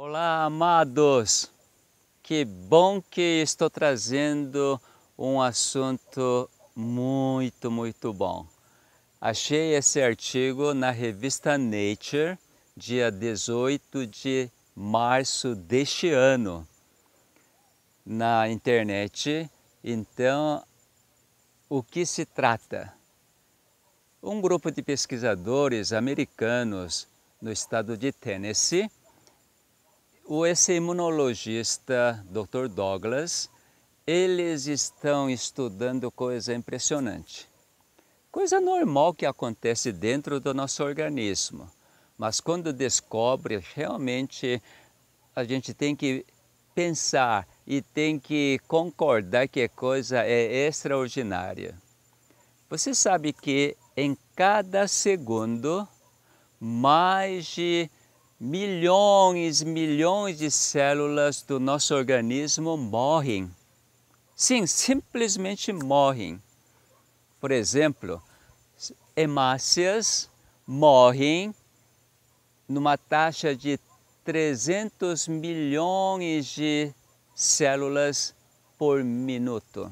Olá, amados! Que bom que estou trazendo um assunto muito, muito bom. Achei esse artigo na revista Nature, dia 18 de março deste ano, na internet. Então, o que se trata? Um grupo de pesquisadores americanos no estado de Tennessee o esse imunologista, Dr. Douglas, eles estão estudando coisa impressionante. Coisa normal que acontece dentro do nosso organismo, mas quando descobre, realmente a gente tem que pensar e tem que concordar que a coisa é extraordinária. Você sabe que em cada segundo, mais de milhões, milhões de células do nosso organismo morrem. Sim, simplesmente morrem. Por exemplo, hemácias morrem numa taxa de 300 milhões de células por minuto.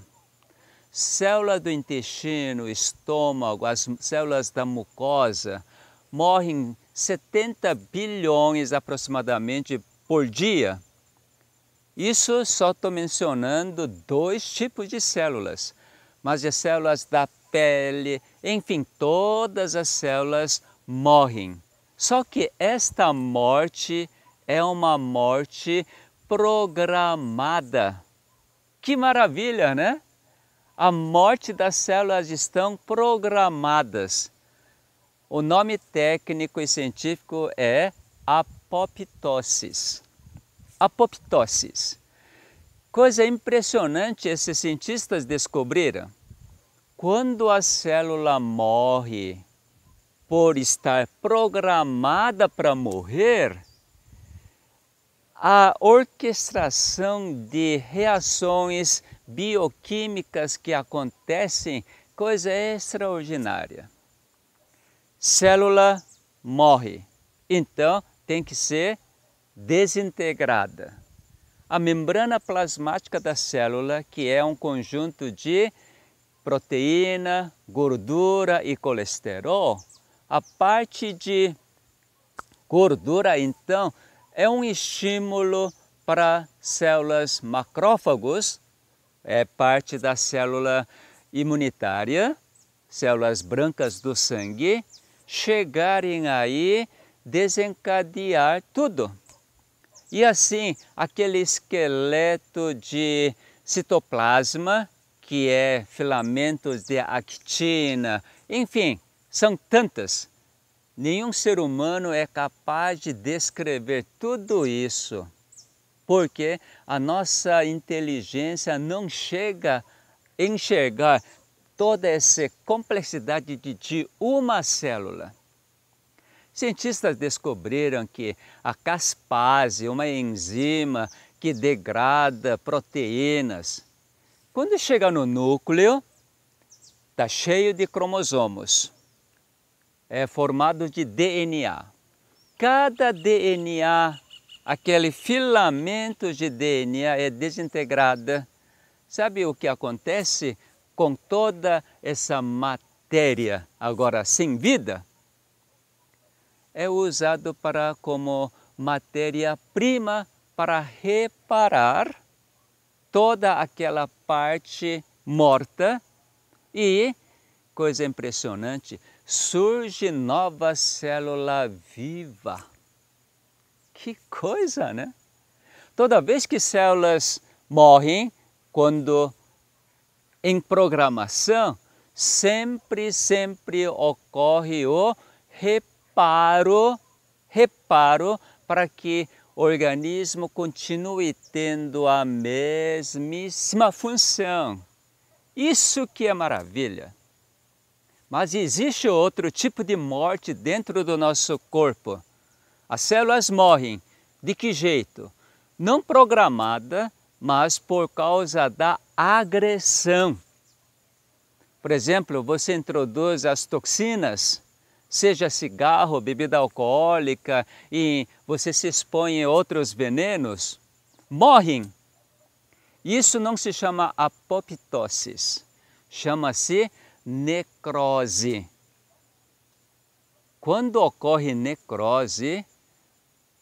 Células do intestino, estômago, as células da mucosa morrem 70 bilhões aproximadamente por dia. Isso só estou mencionando dois tipos de células, mas as é células da pele, enfim, todas as células morrem. Só que esta morte é uma morte programada. Que maravilha, né? A morte das células estão programadas. O nome técnico e científico é apoptoses. Apoptoses. Coisa impressionante esses cientistas descobriram. Quando a célula morre por estar programada para morrer, a orquestração de reações bioquímicas que acontecem, coisa extraordinária célula morre, então tem que ser desintegrada. A membrana plasmática da célula, que é um conjunto de proteína, gordura e colesterol, a parte de gordura, então, é um estímulo para células macrófagos, é parte da célula imunitária, células brancas do sangue, chegarem aí, desencadear tudo. E assim, aquele esqueleto de citoplasma, que é filamentos de actina, enfim, são tantas. Nenhum ser humano é capaz de descrever tudo isso, porque a nossa inteligência não chega a enxergar toda essa complexidade de uma célula. Cientistas descobriram que a caspase, uma enzima que degrada proteínas, quando chega no núcleo, está cheio de cromossomos. É formado de DNA. Cada DNA, aquele filamento de DNA é desintegrado. Sabe o que acontece? com toda essa matéria agora sem vida, é usado para como matéria-prima para reparar toda aquela parte morta e, coisa impressionante, surge nova célula viva. Que coisa, né? Toda vez que células morrem, quando em programação, sempre, sempre ocorre o reparo, reparo para que o organismo continue tendo a mesmíssima função. Isso que é maravilha. Mas existe outro tipo de morte dentro do nosso corpo. As células morrem. De que jeito? Não programada, mas por causa da agressão. Por exemplo, você introduz as toxinas, seja cigarro, bebida alcoólica, e você se expõe a outros venenos, morrem. Isso não se chama apoptose, chama-se necrose. Quando ocorre necrose,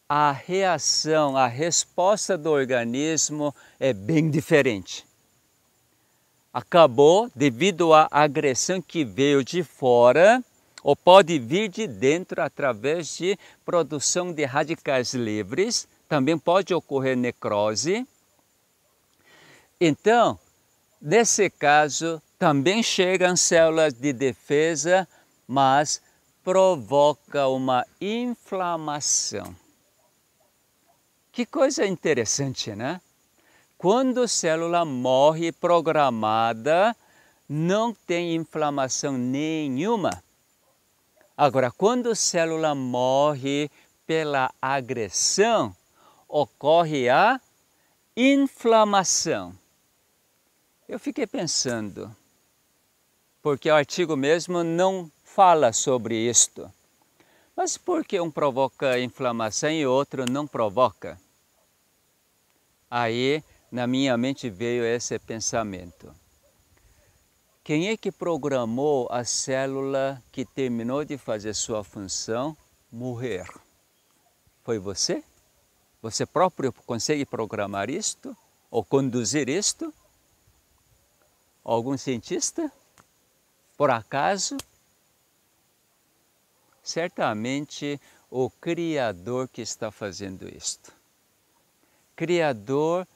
a reação, a resposta do organismo é bem diferente acabou devido à agressão que veio de fora ou pode vir de dentro através de produção de radicais livres, também pode ocorrer necrose. Então, nesse caso, também chegam células de defesa, mas provoca uma inflamação. Que coisa interessante, né? Quando a célula morre programada, não tem inflamação nenhuma. Agora, quando a célula morre pela agressão, ocorre a inflamação. Eu fiquei pensando, porque o artigo mesmo não fala sobre isto. Mas por que um provoca inflamação e outro não provoca? Aí na minha mente veio esse pensamento. Quem é que programou a célula que terminou de fazer sua função morrer? Foi você? Você próprio consegue programar isto? Ou conduzir isto? Algum cientista? Por acaso? Certamente o Criador que está fazendo isto. Criador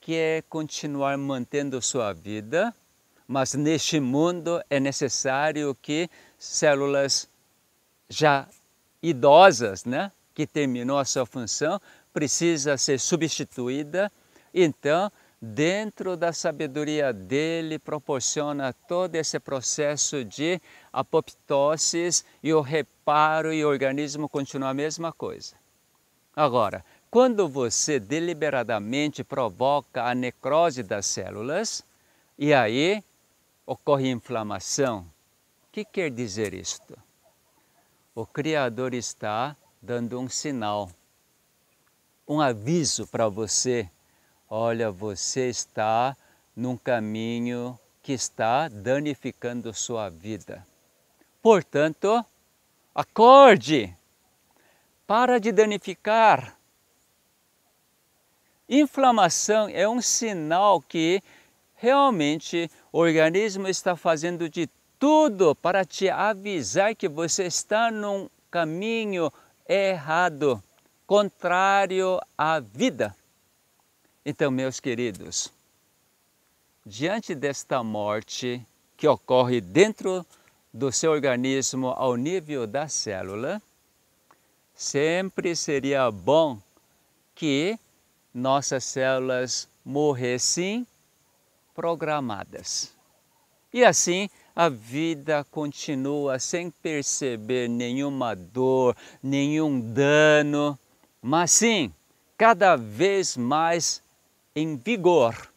quer é continuar mantendo sua vida, mas neste mundo é necessário que células já idosas, né, que terminou a sua função, precisa ser substituída. Então, dentro da sabedoria dele, proporciona todo esse processo de apoptose e o reparo e o organismo continua a mesma coisa. Agora, quando você deliberadamente provoca a necrose das células, e aí ocorre inflamação. O que quer dizer isto? O Criador está dando um sinal, um aviso para você. Olha, você está num caminho que está danificando sua vida. Portanto, acorde! Para de danificar! Inflamação é um sinal que realmente o organismo está fazendo de tudo para te avisar que você está num caminho errado, contrário à vida. Então, meus queridos, diante desta morte que ocorre dentro do seu organismo ao nível da célula, sempre seria bom que nossas células morressem programadas. E assim a vida continua sem perceber nenhuma dor, nenhum dano, mas sim cada vez mais em vigor.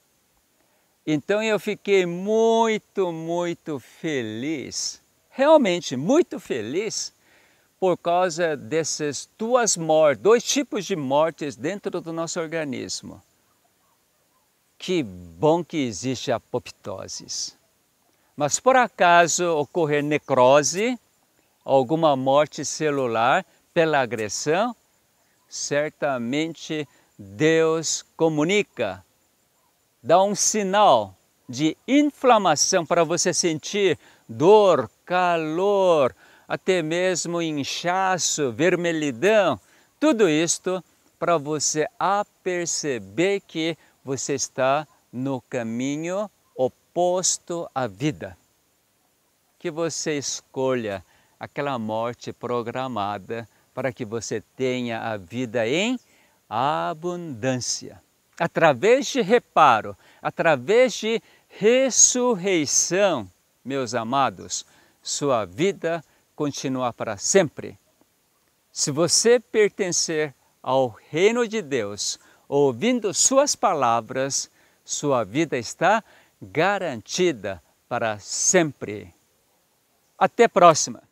Então eu fiquei muito, muito feliz, realmente muito feliz por causa desses duas mortes, dois tipos de mortes dentro do nosso organismo. Que bom que existe apoptoses. Mas por acaso ocorrer necrose, alguma morte celular pela agressão, certamente Deus comunica, dá um sinal de inflamação para você sentir dor, calor, até mesmo inchaço, vermelhidão, tudo isto para você aperceber que você está no caminho oposto à vida. Que você escolha aquela morte programada para que você tenha a vida em abundância. Através de reparo, através de ressurreição, meus amados, sua vida continuar para sempre. Se você pertencer ao reino de Deus, ouvindo suas palavras, sua vida está garantida para sempre. Até a próxima!